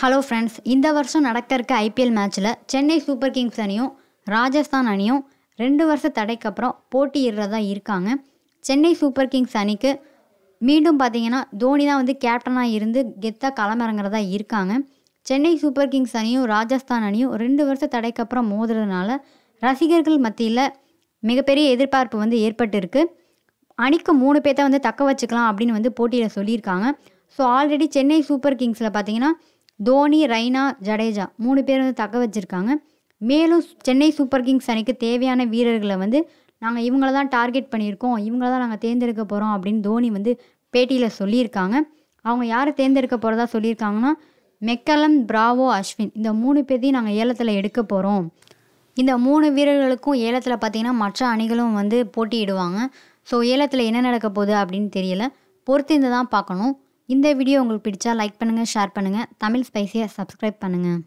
hello friends இந்த வருஷம் நடக்க இருக்க ஐபிஎல் மேட்ச்சில் சென்னை சூப்பர் கிங்ஸ் அணியும் ராஜஸ்தான் அணியும் ரெண்டு வருஷ தடைக்கு அப்புறம் போட்டியிடுறதா இருக்காங்க சென்னை சூப்பர் கிங்ஸ் அணிக்கு மீண்டும் பார்த்தீங்கன்னா தோனி தான் வந்து கேப்டனாக இருந்து கெத்தாக களமிறங்குறதா இருக்காங்க சென்னை சூப்பர் கிங்ஸ் அணியும் ராஜஸ்தான் அணியும் ரெண்டு வருஷ தடைக்கு அப்புறம் மோதுறதுனால ரசிகர்கள் மத்தியில் மிகப்பெரிய எதிர்பார்ப்பு வந்து ஏற்பட்டிருக்கு அணிக்கு மூணு பேர்த்த வந்து தக்க வச்சுக்கலாம் அப்படின்னு வந்து போட்டியில் சொல்லியிருக்காங்க ஸோ ஆல்ரெடி சென்னை சூப்பர் கிங்ஸில் பார்த்தீங்கன்னா தோனி ரைனா ஜடேஜா மூணு பேர் வந்து தக்க வச்சுருக்காங்க மேலும் சென்னை சூப்பர் கிங்ஸ் அணிக்கு தேவையான வீரர்களை வந்து நாங்கள் இவங்கள தான் டார்கெட் பண்ணியிருக்கோம் இவங்கள தான் நாங்கள் தேர்ந்தெடுக்க போகிறோம் அப்படின்னு தோனி வந்து பேட்டியில் சொல்லியிருக்காங்க அவங்க யாரை தேர்ந்தெடுக்க போகிறதா சொல்லியிருக்காங்கன்னா மெக்கலம் பிராவோ அஸ்வின் இந்த மூணு பேர்த்தையும் நாங்கள் ஏலத்தில் எடுக்க போகிறோம் இந்த மூணு வீரர்களுக்கும் ஏலத்தில் பார்த்திங்கன்னா மற்ற அணிகளும் வந்து போட்டியிடுவாங்க ஸோ ஏலத்தில் என்ன நடக்க போகுது அப்படின்னு தெரியல பொறுத்து இருந்து தான் பார்க்கணும் இந்த வீடியோ உங்களுக்கு பிடிச்சா லைக் பண்ணுங்கள் ஷேர் பண்ணுங்கள் தமிழ் ஸ்பைஸியை சப்ஸ்கிரைப் பண்ணுங்கள்